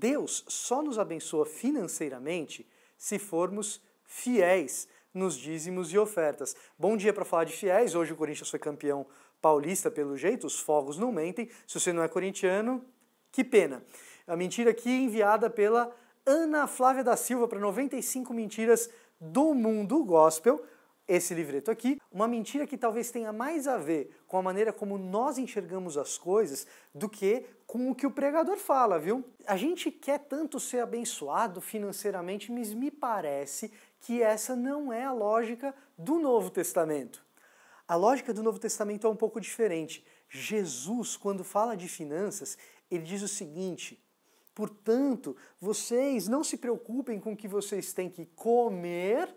Deus só nos abençoa financeiramente se formos fiéis nos dízimos e ofertas. Bom dia para falar de fiéis. Hoje o Corinthians foi campeão paulista, pelo jeito, os fogos não mentem. Se você não é corintiano, que pena. A mentira aqui enviada pela Ana Flávia da Silva para 95 Mentiras do Mundo Gospel. Esse livreto aqui, uma mentira que talvez tenha mais a ver com a maneira como nós enxergamos as coisas do que com o que o pregador fala, viu? A gente quer tanto ser abençoado financeiramente, mas me parece que essa não é a lógica do Novo Testamento. A lógica do Novo Testamento é um pouco diferente. Jesus, quando fala de finanças, ele diz o seguinte: portanto, vocês não se preocupem com o que vocês têm que comer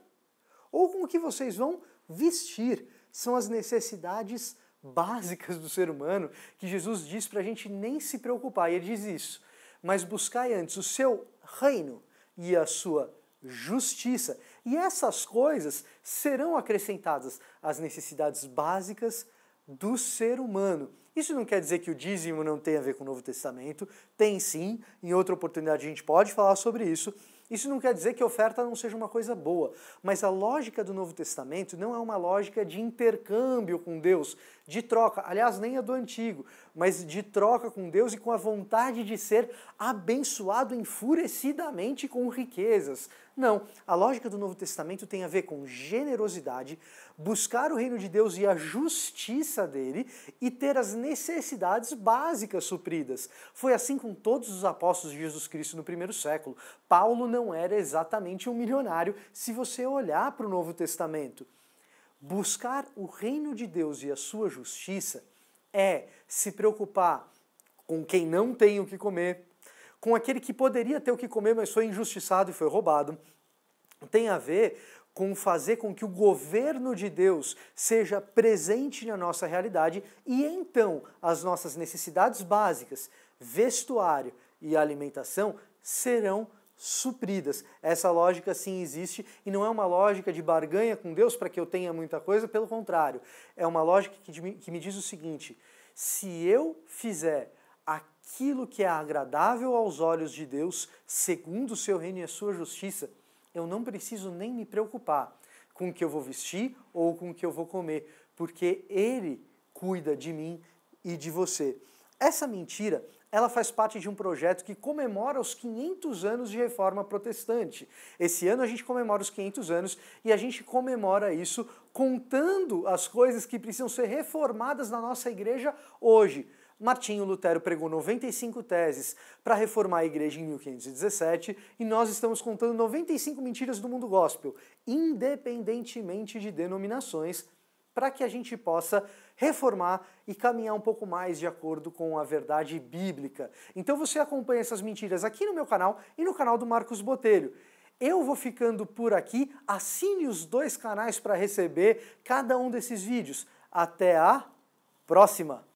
ou com o que vocês vão vestir. São as necessidades básicas do ser humano que Jesus diz para a gente nem se preocupar. E ele diz isso. Mas buscai antes o seu reino e a sua justiça. E essas coisas serão acrescentadas às necessidades básicas do ser humano. Isso não quer dizer que o dízimo não tenha a ver com o Novo Testamento, tem sim, em outra oportunidade a gente pode falar sobre isso, isso não quer dizer que oferta não seja uma coisa boa, mas a lógica do Novo Testamento não é uma lógica de intercâmbio com Deus, de troca, aliás, nem a é do Antigo, mas de troca com Deus e com a vontade de ser abençoado enfurecidamente com riquezas. Não, a lógica do Novo Testamento tem a ver com generosidade, buscar o reino de Deus e a justiça dele e ter as necessidades básicas supridas. Foi assim com todos os apóstolos de Jesus Cristo no primeiro século. Paulo não era exatamente um milionário se você olhar para o Novo Testamento. Buscar o reino de Deus e a sua justiça é se preocupar com quem não tem o que comer, com aquele que poderia ter o que comer, mas foi injustiçado e foi roubado, tem a ver com fazer com que o governo de Deus seja presente na nossa realidade e então as nossas necessidades básicas, vestuário e alimentação serão supridas. Essa lógica sim existe e não é uma lógica de barganha com Deus para que eu tenha muita coisa, pelo contrário, é uma lógica que me diz o seguinte: se eu fizer aquilo que é agradável aos olhos de Deus, segundo o seu reino e a sua justiça, eu não preciso nem me preocupar com o que eu vou vestir ou com o que eu vou comer, porque Ele cuida de mim e de você. Essa mentira, ela faz parte de um projeto que comemora os 500 anos de reforma protestante. Esse ano a gente comemora os 500 anos e a gente comemora isso contando as coisas que precisam ser reformadas na nossa igreja hoje. Martinho Lutero pregou 95 teses para reformar a igreja em 1517 e nós estamos contando 95 mentiras do mundo gospel, independentemente de denominações, para que a gente possa reformar e caminhar um pouco mais de acordo com a verdade bíblica. Então você acompanha essas mentiras aqui no meu canal e no canal do Marcos Botelho. Eu vou ficando por aqui, assine os dois canais para receber cada um desses vídeos. Até a próxima!